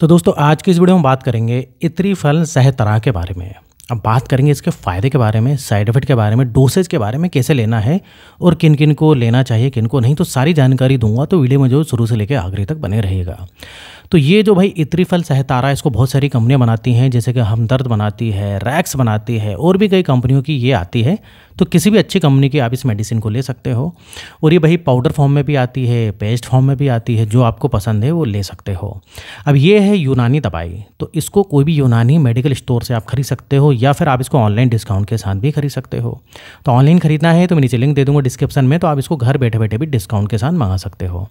तो दोस्तों आज की इस वीडियो में बात करेंगे इतरी फल तरह के बारे में अब बात करेंगे इसके फ़ायदे के बारे में साइड इफेक्ट के बारे में डोसेज के बारे में कैसे लेना है और किन किन को लेना चाहिए किन को नहीं तो सारी जानकारी दूंगा तो वीडियो में जो शुरू से लेकर आखिरी तक बने रहेगा तो ये जो भाई इतरी फल सहतारा इसको बहुत सारी कंपनियाँ बनाती हैं जैसे कि हमदर्द बनाती है रैक्स बनाती है और भी कई कंपनियों की ये आती है तो किसी भी अच्छी कंपनी की आप इस मेडिसिन को ले सकते हो और ये भाई पाउडर फॉर्म में भी आती है पेस्ट फॉर्म में भी आती है जो आपको पसंद है वो ले सकते हो अब ये है यूनानी दवाई तो इसको कोई भी यूनानी मेडिकल स्टोर से आप खरीद सकते हो या फिर आप इसको ऑनलाइन डिस्काउंट के साथ भी खरीद सकते हो तो ऑनलाइन खरीदना है तो मैं नीचे लिंक दे दूँगा डिस्क्रिप्शन में तो आप इसको घर बैठे बैठे भी डिस्काउंट के साथ मंगा सकते हो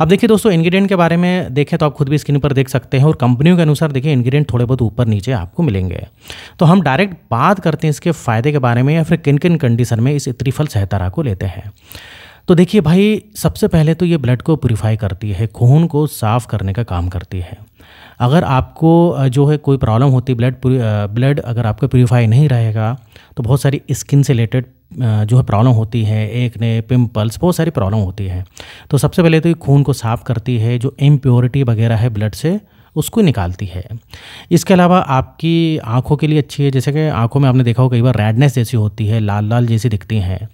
अब देखिए दोस्तों इंग्रेडिएंट के बारे में देखें तो आप खुद भी स्क्रीन पर देख सकते हैं और कंपनियों के अनुसार देखिए इंग्रेडिएंट थोड़े बहुत ऊपर नीचे आपको मिलेंगे तो हम डायरेक्ट बात करते हैं इसके फ़ायदे के बारे में या फिर किन किन कंडीशन में इस त्रिफल सहतारा को लेते हैं तो देखिए भाई सबसे पहले तो ये ब्लड को प्योरीफाई करती है खून को साफ़ करने का काम करती है अगर आपको जो है कोई प्रॉब्लम होती ब्लड ब्लड अगर आपका प्योरीफाई नहीं रहेगा तो बहुत सारी स्किन से रिलेटेड जो है प्रॉब्लम होती है एक ने पिम्पल्स बहुत सारी प्रॉब्लम होती है तो सबसे पहले तो ये खून को साफ़ करती है जो इम्प्योरिटी वगैरह है ब्लड से उसको निकालती है इसके अलावा आपकी आँखों के लिए अच्छी है जैसे कि आँखों में आपने देखा हो कई बार रेडनेस जैसी होती है लाल लाल जैसी दिखती हैं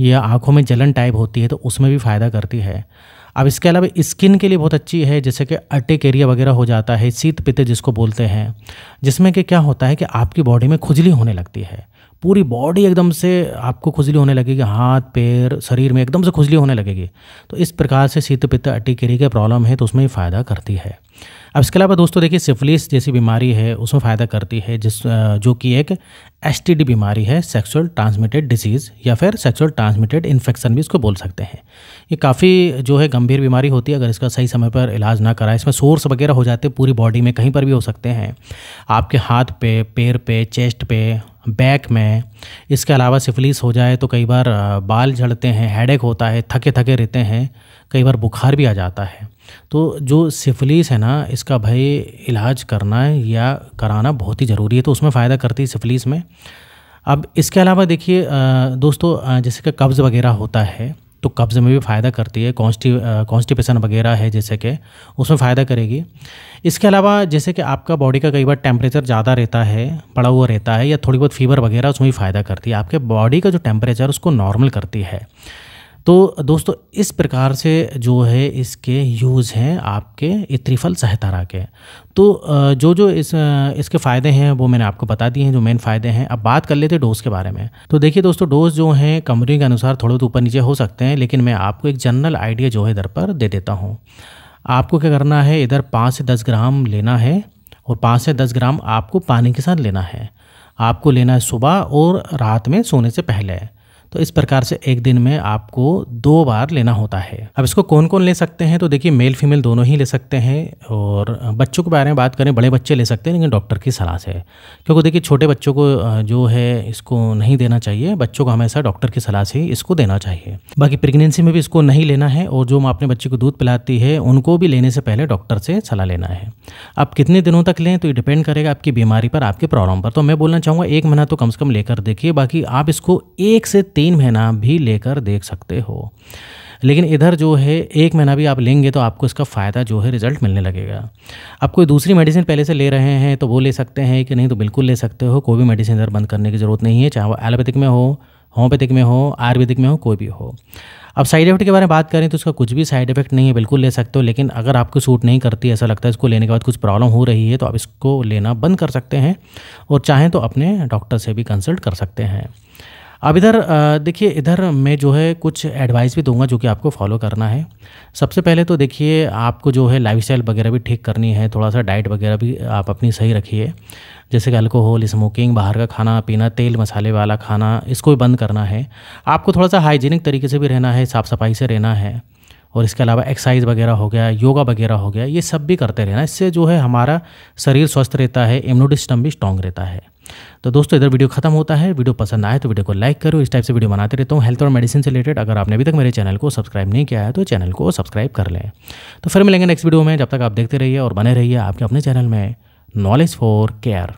या आँखों में जलन टाइप होती है तो उसमें भी फ़ायदा करती है अब इसके अलावा स्किन के लिए बहुत अच्छी है जैसे कि अटेक एरिया वगैरह हो जाता है शीत पित्त जिसको बोलते हैं जिसमें कि क्या होता है कि आपकी बॉडी में खुजली होने लगती है पूरी बॉडी एकदम से आपको खुजली होने लगेगी हाथ पैर शरीर में एकदम से खुजली होने लगेगी तो इस प्रकार से शीत पित्त केरी का प्रॉब्लम है तो उसमें ये फ़ायदा करती है अब इसके अलावा दोस्तों देखिए सिफिलिस जैसी बीमारी है उसमें फ़ायदा करती है जिस जो कि एक एस बीमारी है सेक्सुअल ट्रांसमिटेड डिजीज़ या फिर सेक्सुअल ट्रांसमिटेड इन्फेक्शन भी इसको बोल सकते हैं ये काफ़ी जो है गंभीर बीमारी होती है अगर इसका सही समय पर इलाज ना कराए इसमें सोर्स वगैरह हो जाते पूरी बॉडी में कहीं पर भी हो सकते हैं आपके हाथ पे पैर पे चेस्ट पे बैक में इसके अलावा सिफिलिस हो जाए तो कई बार बाल झड़ते हैं हेडेक होता है थके थके रहते हैं कई बार बुखार भी आ जाता है तो जो सिफिलिस है ना इसका भाई इलाज करना या कराना बहुत ही ज़रूरी है तो उसमें फ़ायदा करती है सिफिलिस में अब इसके अलावा देखिए दोस्तों जैसे कि कब्ज़ वगैरह होता है तो कब्ज़ में भी फ़ायदा करती है कॉन्स्टि कॉन्स्टिपेशन वगैरह है जैसे कि उसमें फ़ायदा करेगी इसके अलावा जैसे कि आपका बॉडी का कई बार टेम्परेचर ज़्यादा रहता है पड़ा हुआ रहता है या थोड़ी बहुत फीवर वगैरह उसमें भी फ़ायदा करती है आपके बॉडी का जो टेम्परेचर उसको नॉर्मल करती है तो दोस्तों इस प्रकार से जो है इसके यूज़ हैं आपके इत्रिफल सहतारा के तो जो जो इस इसके फ़ायदे हैं वो मैंने आपको बता दिए हैं जो मेन फ़ायदे हैं अब बात कर लेते डोज़ के बारे में तो देखिए दोस्तों डोज़ जो हैं कमरे के अनुसार थोड़े तो ऊपर नीचे हो सकते हैं लेकिन मैं आपको एक जनरल आइडिया जो है इधर पर दे देता हूँ आपको क्या करना है इधर पाँच से दस ग्राम लेना है और पाँच से दस ग्राम आपको पानी के साथ लेना है आपको लेना है सुबह और रात में सोने से पहले तो इस प्रकार से एक दिन में आपको दो बार लेना होता है अब इसको कौन कौन ले सकते हैं तो देखिए मेल फीमेल दोनों ही ले सकते हैं और बच्चों के बारे में बात करें बड़े बच्चे ले सकते हैं लेकिन डॉक्टर की सलाह से क्योंकि देखिए छोटे बच्चों को जो है इसको नहीं देना चाहिए बच्चों को हमेशा डॉक्टर की सलाह से इसको देना चाहिए बाकी प्रेगनेंसी में भी इसको नहीं लेना है और जो माँ अपने बच्चे को दूध पिलाती है उनको भी लेने से पहले डॉक्टर से सलाह लेना है आप कितने दिनों तक लें तो ये डिपेंड करेगा आपकी बीमारी पर आपके प्रॉब्लम पर तो मैं बोलना चाहूँगा एक महीना तो कम से कम लेकर देखिए बाकी आप इसको एक से तीन महीना भी लेकर देख सकते हो लेकिन इधर जो है एक महीना भी आप लेंगे तो आपको इसका फ़ायदा जो है रिजल्ट मिलने लगेगा आप कोई दूसरी मेडिसिन पहले से ले रहे हैं तो वो ले सकते हैं कि नहीं तो बिल्कुल ले सकते हो कोई भी मेडिसिन इधर बंद करने की ज़रूरत नहीं है चाहे वो एलोपैथिक में हो होम्योपैथिक में हो आयुर्वेदिक में हो कोई भी हो अब साइड इफेक्ट के बारे में बात करें तो उसका कुछ भी साइड इफेक्ट नहीं है बिल्कुल ले सकते हो लेकिन अगर आपको सूट नहीं करती ऐसा लगता है इसको लेने के बाद कुछ प्रॉब्लम हो रही है तो आप इसको लेना बंद कर सकते हैं और चाहें तो अपने डॉक्टर से भी कंसल्ट कर सकते हैं अब इधर देखिए इधर मैं जो है कुछ एडवाइस भी दूंगा जो कि आपको फॉलो करना है सबसे पहले तो देखिए आपको जो है लाइफ वगैरह भी ठीक करनी है थोड़ा सा डाइट वगैरह भी आप अपनी सही रखिए जैसे कि अल्कोहल स्मोकिंग बाहर का खाना पीना तेल मसाले वाला खाना इसको भी बंद करना है आपको थोड़ा सा हाइजीनिक तरीके से भी रहना है साफ़ सफाई से रहना है और इसके अलावा एक्सरसाइज वगैरह हो गया योगा वगैरह हो गया ये सब भी करते रहना इससे जो है हमारा शरीर स्वस्थ रहता है इम्यूनिटी सिस्टम भी स्ट्रांग रहता है तो दोस्तों इधर वीडियो खत्म होता है वीडियो पसंद आए तो वीडियो को लाइक करो इस टाइप से वीडियो बनाते रहता हूँ हेल्थ और मेडिसिन से रिलेटेड अगर आपने अभी तक मेरे चैनल को सब्सक्राइब नहीं किया है तो चैनल को सब्सक्राइब कर लें तो फिर मिलेंगे नेक्स्ट वीडियो में जब तक आप देखते रहिए और बने रहिए आपके अपने चैनल में नॉलेज फॉर केयर